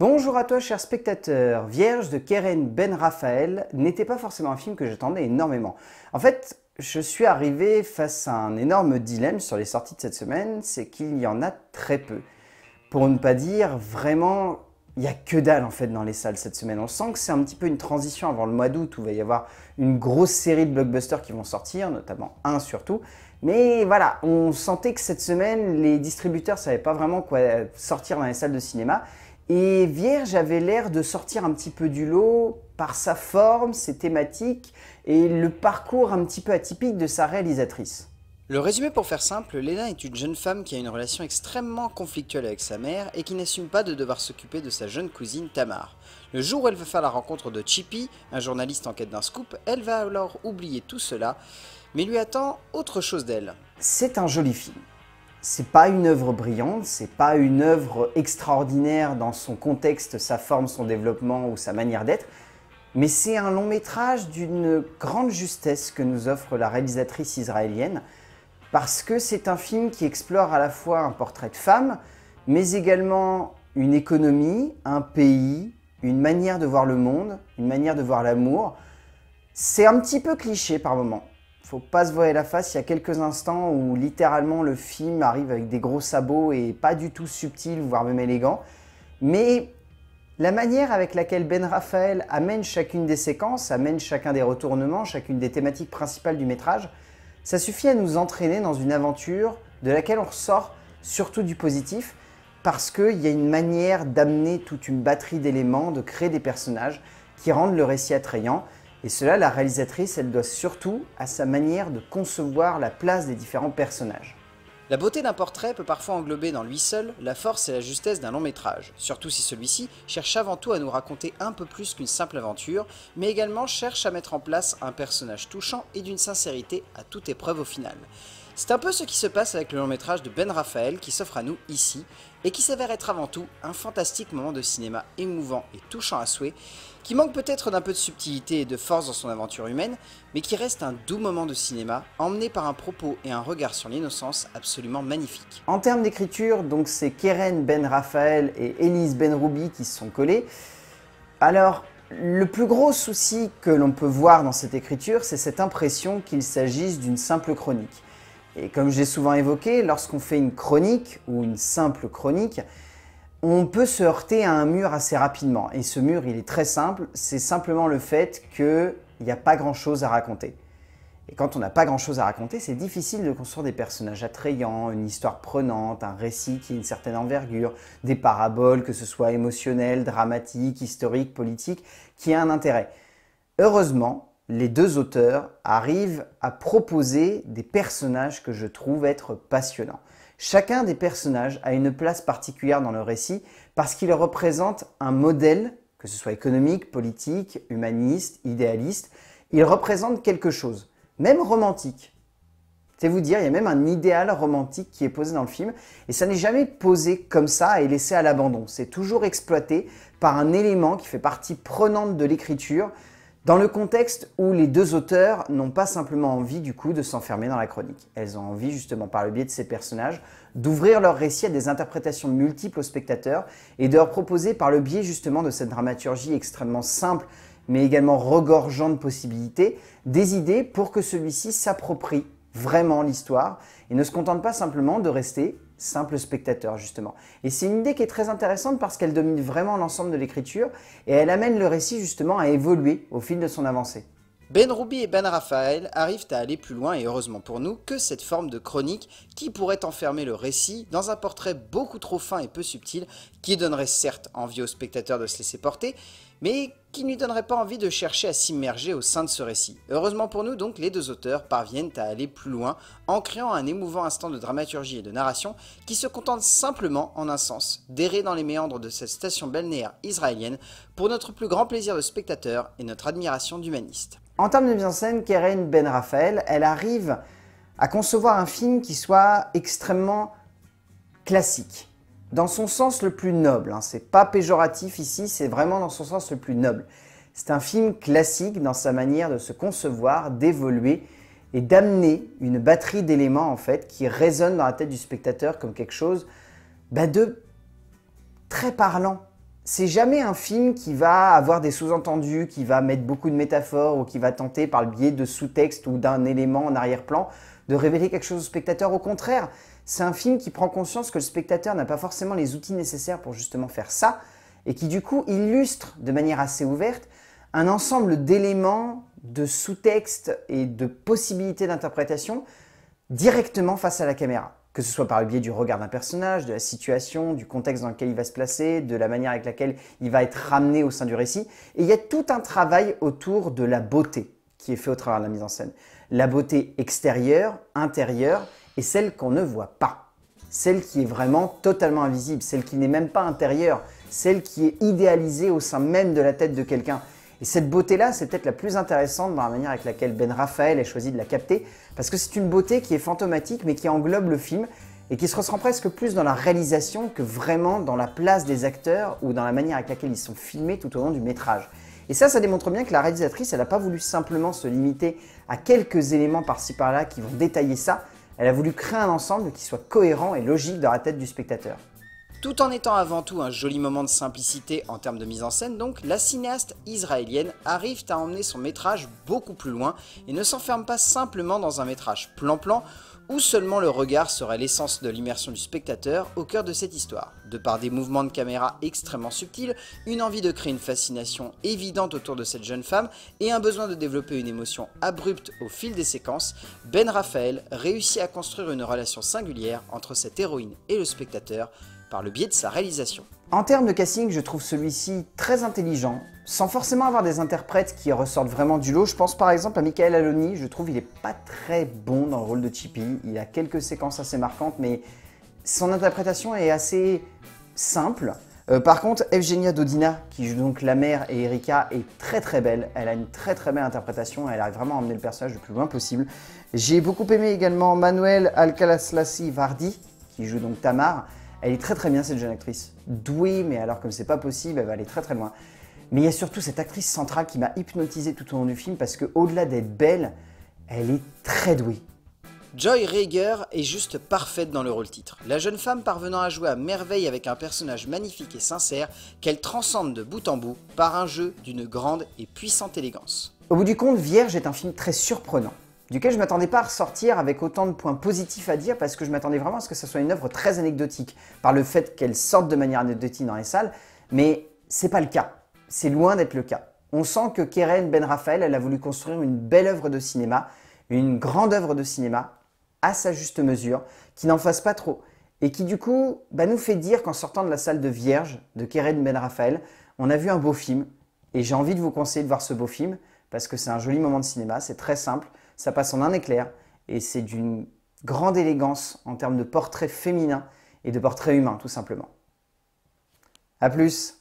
Bonjour à toi chers spectateurs, Vierge de Keren Ben Raphaël n'était pas forcément un film que j'attendais énormément. En fait, je suis arrivé face à un énorme dilemme sur les sorties de cette semaine, c'est qu'il y en a très peu. Pour ne pas dire vraiment, il n'y a que dalle en fait dans les salles cette semaine. On sent que c'est un petit peu une transition avant le mois d'août où il va y avoir une grosse série de blockbusters qui vont sortir, notamment un surtout. Mais voilà, on sentait que cette semaine, les distributeurs ne savaient pas vraiment quoi sortir dans les salles de cinéma et Vierge avait l'air de sortir un petit peu du lot par sa forme, ses thématiques et le parcours un petit peu atypique de sa réalisatrice. Le résumé pour faire simple, Léna est une jeune femme qui a une relation extrêmement conflictuelle avec sa mère et qui n'assume pas de devoir s'occuper de sa jeune cousine Tamar. Le jour où elle veut faire la rencontre de Chippy, un journaliste en quête d'un scoop, elle va alors oublier tout cela, mais lui attend autre chose d'elle. C'est un joli film c'est pas une œuvre brillante, c'est pas une œuvre extraordinaire dans son contexte, sa forme, son développement ou sa manière d'être, mais c'est un long métrage d'une grande justesse que nous offre la réalisatrice israélienne, parce que c'est un film qui explore à la fois un portrait de femme, mais également une économie, un pays, une manière de voir le monde, une manière de voir l'amour. C'est un petit peu cliché par moments faut pas se voiler la face, il y a quelques instants où littéralement le film arrive avec des gros sabots et pas du tout subtil, voire même élégant. Mais la manière avec laquelle Ben Raphaël amène chacune des séquences, amène chacun des retournements, chacune des thématiques principales du métrage, ça suffit à nous entraîner dans une aventure de laquelle on ressort surtout du positif, parce qu'il y a une manière d'amener toute une batterie d'éléments, de créer des personnages qui rendent le récit attrayant. Et cela, la réalisatrice, elle doit surtout à sa manière de concevoir la place des différents personnages. La beauté d'un portrait peut parfois englober dans lui seul la force et la justesse d'un long métrage, surtout si celui-ci cherche avant tout à nous raconter un peu plus qu'une simple aventure, mais également cherche à mettre en place un personnage touchant et d'une sincérité à toute épreuve au final. C'est un peu ce qui se passe avec le long métrage de Ben Raphaël qui s'offre à nous ici, et qui s'avère être avant tout un fantastique moment de cinéma émouvant et touchant à souhait, qui manque peut-être d'un peu de subtilité et de force dans son aventure humaine, mais qui reste un doux moment de cinéma, emmené par un propos et un regard sur l'innocence absolument magnifique. En termes d'écriture, donc c'est Keren Ben Raphaël et Elise Ben Ruby qui se sont collés. Alors, le plus gros souci que l'on peut voir dans cette écriture, c'est cette impression qu'il s'agisse d'une simple chronique. Et comme j'ai souvent évoqué, lorsqu'on fait une chronique ou une simple chronique, on peut se heurter à un mur assez rapidement. Et ce mur, il est très simple, c'est simplement le fait qu'il n'y a pas grand-chose à raconter. Et quand on n'a pas grand-chose à raconter, c'est difficile de construire des personnages attrayants, une histoire prenante, un récit qui a une certaine envergure, des paraboles, que ce soit émotionnelles, dramatiques, historiques, politiques, qui a un intérêt. Heureusement, les deux auteurs arrivent à proposer des personnages que je trouve être passionnants. Chacun des personnages a une place particulière dans le récit parce qu'il représente un modèle, que ce soit économique, politique, humaniste, idéaliste, il représente quelque chose, même romantique. C'est vous dire, il y a même un idéal romantique qui est posé dans le film, et ça n'est jamais posé comme ça et laissé à l'abandon. C'est toujours exploité par un élément qui fait partie prenante de l'écriture, dans le contexte où les deux auteurs n'ont pas simplement envie du coup de s'enfermer dans la chronique, elles ont envie justement par le biais de ces personnages d'ouvrir leur récit à des interprétations multiples aux spectateurs et de leur proposer par le biais justement de cette dramaturgie extrêmement simple mais également regorgeant de possibilités, des idées pour que celui-ci s'approprie vraiment l'histoire et ne se contente pas simplement de rester simple spectateur justement. Et c'est une idée qui est très intéressante parce qu'elle domine vraiment l'ensemble de l'écriture et elle amène le récit justement à évoluer au fil de son avancée. Ben Ruby et Ben Raphaël arrivent à aller plus loin et heureusement pour nous que cette forme de chronique qui pourrait enfermer le récit dans un portrait beaucoup trop fin et peu subtil qui donnerait certes envie aux spectateurs de se laisser porter, mais qui ne lui donnerait pas envie de chercher à s'immerger au sein de ce récit. Heureusement pour nous donc, les deux auteurs parviennent à aller plus loin en créant un émouvant instant de dramaturgie et de narration qui se contente simplement, en un sens, d'errer dans les méandres de cette station balnéaire israélienne pour notre plus grand plaisir de spectateur et notre admiration d'humaniste. En termes de mise en scène, Keren Ben Raphaël, elle arrive à concevoir un film qui soit extrêmement classique dans son sens le plus noble. Hein, c'est pas péjoratif ici, c'est vraiment dans son sens le plus noble. C'est un film classique dans sa manière de se concevoir, d'évoluer et d'amener une batterie d'éléments en fait qui résonnent dans la tête du spectateur comme quelque chose bah, de très parlant. C'est jamais un film qui va avoir des sous-entendus, qui va mettre beaucoup de métaphores ou qui va tenter par le biais de sous-textes ou d'un élément en arrière-plan de révéler quelque chose au spectateur. Au contraire, c'est un film qui prend conscience que le spectateur n'a pas forcément les outils nécessaires pour justement faire ça, et qui du coup illustre de manière assez ouverte un ensemble d'éléments, de sous-textes et de possibilités d'interprétation directement face à la caméra. Que ce soit par le biais du regard d'un personnage, de la situation, du contexte dans lequel il va se placer, de la manière avec laquelle il va être ramené au sein du récit. Et il y a tout un travail autour de la beauté qui est fait au travers de la mise en scène. La beauté extérieure, intérieure, et celle qu'on ne voit pas. Celle qui est vraiment totalement invisible, celle qui n'est même pas intérieure, celle qui est idéalisée au sein même de la tête de quelqu'un. Et cette beauté-là, c'est peut-être la plus intéressante dans la manière avec laquelle Ben Raphaël a choisi de la capter, parce que c'est une beauté qui est fantomatique mais qui englobe le film et qui se ressent presque plus dans la réalisation que vraiment dans la place des acteurs ou dans la manière avec laquelle ils sont filmés tout au long du métrage. Et ça, ça démontre bien que la réalisatrice, elle n'a pas voulu simplement se limiter à quelques éléments par-ci par-là qui vont détailler ça, elle a voulu créer un ensemble qui soit cohérent et logique dans la tête du spectateur. Tout en étant avant tout un joli moment de simplicité en termes de mise en scène, donc, la cinéaste israélienne arrive à emmener son métrage beaucoup plus loin et ne s'enferme pas simplement dans un métrage plan-plan ou seulement le regard serait l'essence de l'immersion du spectateur au cœur de cette histoire. De par des mouvements de caméra extrêmement subtils, une envie de créer une fascination évidente autour de cette jeune femme et un besoin de développer une émotion abrupte au fil des séquences, Ben Raphaël réussit à construire une relation singulière entre cette héroïne et le spectateur par le biais de sa réalisation. En termes de casting, je trouve celui-ci très intelligent, sans forcément avoir des interprètes qui ressortent vraiment du lot. Je pense par exemple à Michael Aloni, je trouve qu'il est pas très bon dans le rôle de Chippy. Il a quelques séquences assez marquantes, mais son interprétation est assez simple. Euh, par contre, Evgenia Dodina, qui joue donc la mère et Erika, est très très belle. Elle a une très très belle interprétation, elle arrive vraiment à emmener le personnage le plus loin possible. J'ai beaucoup aimé également Manuel slasi Vardi, qui joue donc Tamar. Elle est très très bien cette jeune actrice. Douée, mais alors comme c'est pas possible, elle va aller très très loin. Mais il y a surtout cette actrice centrale qui m'a hypnotisé tout au long du film parce quau au-delà d'être belle, elle est très douée. Joy Rager est juste parfaite dans le rôle titre. La jeune femme parvenant à jouer à merveille avec un personnage magnifique et sincère qu'elle transcende de bout en bout par un jeu d'une grande et puissante élégance. Au bout du compte, Vierge est un film très surprenant duquel je ne m'attendais pas à ressortir avec autant de points positifs à dire parce que je m'attendais vraiment à ce que ce soit une œuvre très anecdotique par le fait qu'elle sorte de manière anecdotique dans les salles, mais ce n'est pas le cas. C'est loin d'être le cas. On sent que Keren Ben Raphaël, elle a voulu construire une belle œuvre de cinéma, une grande œuvre de cinéma à sa juste mesure, qui n'en fasse pas trop et qui du coup bah, nous fait dire qu'en sortant de la salle de Vierge de Keren Ben Raphaël, on a vu un beau film et j'ai envie de vous conseiller de voir ce beau film parce que c'est un joli moment de cinéma, c'est très simple, ça passe en un éclair et c'est d'une grande élégance en termes de portrait féminin et de portrait humain, tout simplement. A plus